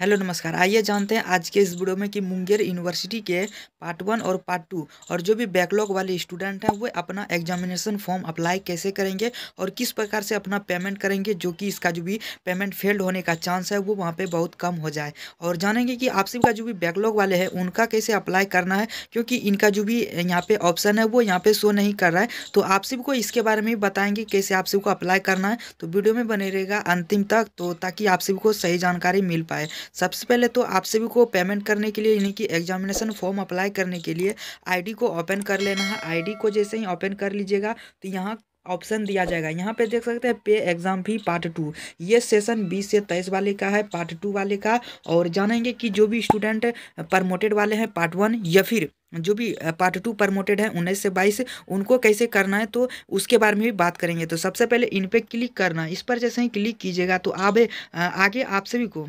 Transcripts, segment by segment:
hello नमस्कार आइए जानते हैं आज के इस वीडियो में कि मुंगेर यूनिवर्सिटी के पार्ट वन और पार्ट टू और जो भी बैकलॉग वाले स्टूडेंट हैं वो अपना एग्जामिनेशन फॉर्म अप्लाई कैसे करेंगे और किस प्रकार से अपना पेमेंट करेंगे जो कि इसका जो भी पेमेंट फेल्ड होने का चांस है वो वहाँ पे बहुत कम हो जाए और जानेंगे कि आपसी का जो भी बैकलॉग वाले हैं उनका कैसे अप्लाई करना है क्योंकि इनका जो भी यहाँ पर ऑप्शन है वो यहाँ पर शो नहीं कर रहा है तो आप को इसके बारे में बताएंगे कैसे आप को अप्लाई करना है तो वीडियो में बने रहेगा अंतिम तक तो ताकि आप को सही जानकारी मिल पाए सबसे पहले तो आप सभी को पेमेंट करने के लिए यानी कि एग्जामिनेशन फॉर्म अप्लाई करने के लिए आईडी को ओपन कर लेना है आईडी को जैसे ही ओपन कर लीजिएगा तो यहाँ ऑप्शन दिया जाएगा यहाँ पे देख सकते हैं पे एग्जाम भी पार्ट टू ये सेशन बीस से तेईस वाले का है पार्ट टू वाले का और जानेंगे कि जो भी स्टूडेंट प्रमोटेड वाले हैं पार्ट वन या फिर जो भी पार्ट टू प्रमोटेड है उन्नीस से बाईस उनको कैसे करना है तो उसके बारे में भी बात करेंगे तो सबसे पहले इन पर क्लिक करना इस पर जैसे ही क्लिक कीजिएगा तो आप आगे आप सभी को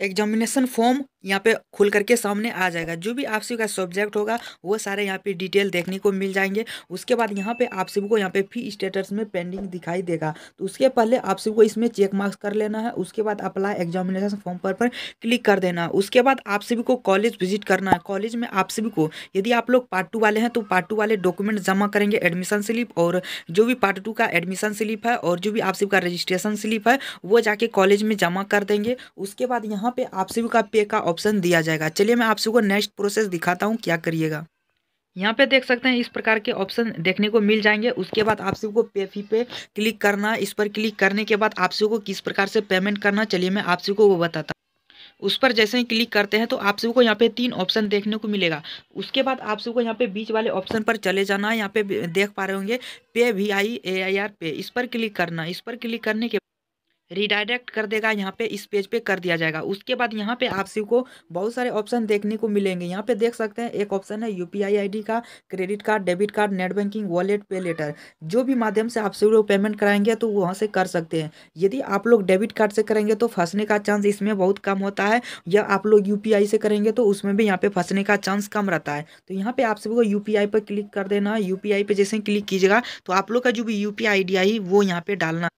एग्जामिनेशन फॉर्म यहाँ पे खुल करके सामने आ जाएगा जो भी आप सभी का सब्जेक्ट होगा वो सारे यहाँ पे डिटेल देखने को मिल जाएंगे उसके बाद यहाँ पे आप को यहाँ पे फी स्टेटस में पेंडिंग दिखाई देगा तो उसके पहले आप को इसमें चेक मार्क्स कर लेना है उसके बाद अप्लाई एग्जामिनेशन फॉर्म पर पर क्लिक कर देना है उसके बाद आप सभी को कॉलेज विजिट करना है कॉलेज में आप सभी को यदि आप लोग पार्ट टू वाले हैं तो पार्ट टू वाले डॉक्यूमेंट जमा करेंगे एडमिशन स्लिप और जो भी पार्ट टू का एडमिशन स्लिप है और जो भी आप का रजिस्ट्रेशन स्लिप है वो जाके कॉलेज में जमा कर देंगे उसके बाद यहाँ पर आप सभी का पे का ऑप्शन दिया जाएगा चलिए मैं आप सबको नेक्स्ट प्रोसेस दिखाता हूँ क्या करिएगा यहाँ पे देख सकते हैं इस प्रकार के ऑप्शन देखने को मिल जाएंगे उसके बाद आप सबको पे फी पे क्लिक करना इस पर क्लिक करने के बाद आप सबको किस प्रकार से पेमेंट करना चलिए मैं आप सबको वो बताता उस पर जैसे ही क्लिक करते हैं तो आप सबको यहाँ पे तीन ऑप्शन देखने को मिलेगा उसके बाद आप सबको यहाँ पे बीच वाले ऑप्शन पर चले जाना है यहाँ पे देख पा रहे होंगे पे we I A I R पे इस पर क्लिक करना इस पर क्लिक करने के रिडायरेक्ट कर देगा यहाँ पे इस पेज पे कर दिया जाएगा उसके बाद यहाँ पे आप को बहुत सारे ऑप्शन देखने को मिलेंगे यहाँ पे देख सकते हैं एक ऑप्शन है यूपीआई आईडी का credit card debit card net banking wallet pay later जो भी माध्यम से आप लोग पेमेंट कराएंगे तो वहाँ से कर सकते हैं यदि आप लोग डेबिट कार्ड से करेंगे तो फंसने का चांस इसमें बहुत कम होता है या आप लोग यू से करेंगे तो उसमें भी यहाँ पे फंसने का चांस कम रहता है तो यहाँ पे आप सबको यू पर क्लिक कर देना यू पे जैसे क्लिक कीजिएगा तो आप लोग का जो भी यू पी आई वो यहाँ पे डालना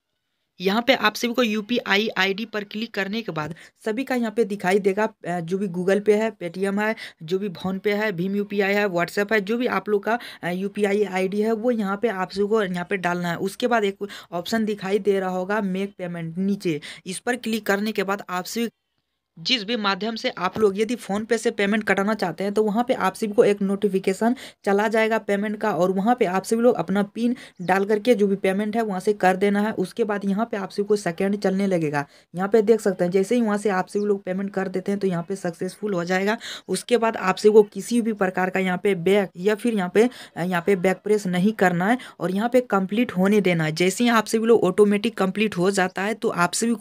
यहाँ पे आप सभी को U P I I D पर क्लिक करने के बाद सभी का यहाँ पे दिखाई देगा जो भी गूगल पे है पेटीएम है जो भी फोन पे है भीम यू पी आई है व्हाट्सएप है जो भी आप लोग का U P I I D है वो यहाँ पे आप सभी को यहाँ पे डालना है उसके बाद एक ऑप्शन दिखाई दे रहा होगा मेक पेमेंट नीचे इस पर क्लिक करने के बाद आप सभी जिस भी माध्यम से आप लोग यदि फ़ोनपे से पेमेंट कटाना चाहते हैं तो वहाँ पे आप सभी को एक नोटिफिकेशन चला जाएगा पेमेंट का और वहाँ पे आप सभी लोग अपना पिन डाल करके जो भी पेमेंट है वहाँ से कर देना है उसके बाद यहाँ पे आप सभी को सेकेंड चलने लगेगा यहाँ पे देख सकते हैं जैसे ही वहाँ से आप सभी लोग पेमेंट कर देते हैं तो यहाँ पर सक्सेसफुल हो जाएगा उसके बाद आप सभी को किसी भी प्रकार का यहाँ पे बैक या फिर यहाँ पे यहाँ पे बैक प्रेस नहीं करना है और यहाँ पे कम्प्लीट होने देना है जैसे ही आप सभी लोग ऑटोमेटिक कम्प्लीट हो जाता है तो आप सभी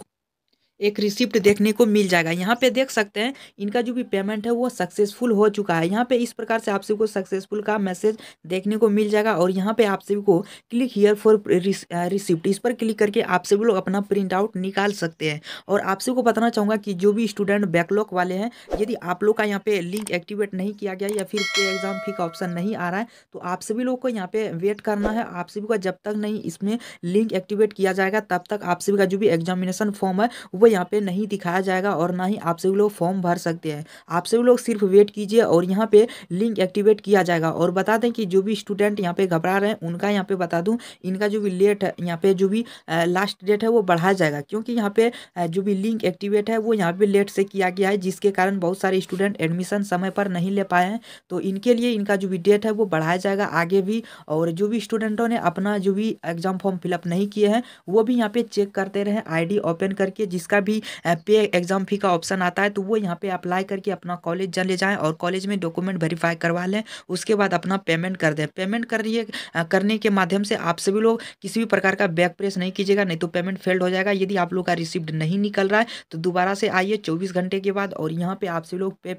एक रिसिप्ट देखने को मिल जाएगा यहाँ पे देख सकते हैं इनका जो भी पेमेंट है वो सक्सेसफुल हो चुका है यहाँ पे इस प्रकार से आप सबको सक्सेसफुल का मैसेज देखने को मिल जाएगा और यहाँ पे आप सभी को क्लिक हियर फॉर रिसिप्ट इस पर क्लिक करके आप सभी लोग अपना प्रिंट आउट निकाल सकते हैं और आप सबको बताना चाहूँगा कि जो भी स्टूडेंट बैकलॉग वाले हैं यदि आप लोग का यहाँ पे लिंक एक्टिवेट नहीं किया गया या फिर पे एग्जाम फी का ऑप्शन नहीं आ रहा है तो आप सभी लोग को यहाँ पे वेट करना है आप सभी का जब तक नहीं इसमें लिंक एक्टिवेट किया जाएगा तब तक आप सभी का जो भी एग्जामिनेशन फॉर्म है वो यहाँ पे नहीं दिखाया जाएगा और ना ही आप सभी लोग फॉर्म भर सकते हैं आप सभी लोग सिर्फ वेट कीजिए और यहाँ पे लिंक एक्टिवेट किया जाएगा और बता दें कि जो भी स्टूडेंट यहाँ पे घबरा रहे हैं उनका यहाँ पे बता दूँ इनका जो भी लेट है यहाँ पे जो भी लास्ट डेट है वो बढ़ाया जाएगा क्योंकि यहाँ पे जो भी लिंक एक्टिवेट है वो यहाँ पे लेट से किया गया है जिसके कारण बहुत सारे स्टूडेंट एडमिशन समय पर नहीं ले पाए हैं तो इनके लिए इनका जो भी डेट है वो बढ़ाया जाएगा आगे भी और जो भी स्टूडेंटों ने अपना जो भी एग्जाम फॉर्म फिलअप नहीं किए हैं वो भी यहाँ पे चेक करते रहें आई ओपन करके जिसका का भी पे एग्ज़ाम फी का ऑप्शन आता है तो वो यहाँ पे अप्लाई करके अपना कॉलेज ले जाएँ और कॉलेज में डॉक्यूमेंट वेरीफाई करवा लें उसके बाद अपना पेमेंट कर दें पेमेंट कर रही करने के माध्यम से आप सभी लोग किसी भी प्रकार का बैक प्रेस नहीं कीजिएगा नहीं तो पेमेंट फेल्ड हो जाएगा यदि आप लोग का रिसिप्ट नहीं निकल रहा है तो दोबारा से आइए चौबीस घंटे के बाद और यहाँ पर आप सभी लोग पे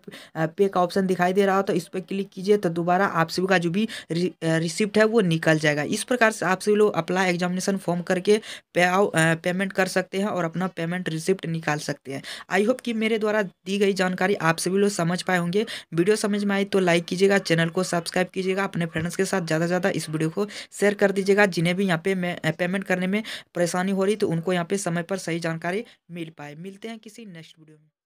पे का ऑप्शन दिखाई दे रहा हो तो इस पर क्लिक कीजिए तो दोबारा आप सभी का जो भी रिसिप्ट है वो निकल जाएगा इस प्रकार से आप सभी लोग अप्लाई एग्जामिनेशन फॉर्म करके पे पेमेंट कर सकते हैं और अपना पेमेंट रिसिप्ट कॉन्सेप्ट निकाल सकते हैं आई होप कि मेरे द्वारा दी गई जानकारी आप सभी लोग समझ पाए होंगे वीडियो समझ में आई तो लाइक कीजिएगा चैनल को सब्सक्राइब कीजिएगा अपने फ्रेंड्स के साथ ज़्यादा से ज़्यादा इस वीडियो को शेयर कर दीजिएगा जिन्हें भी यहाँ पे पेमेंट करने में परेशानी हो रही तो उनको यहाँ पे समय पर सही जानकारी मिल पाए मिलते हैं किसी नेक्स्ट वीडियो में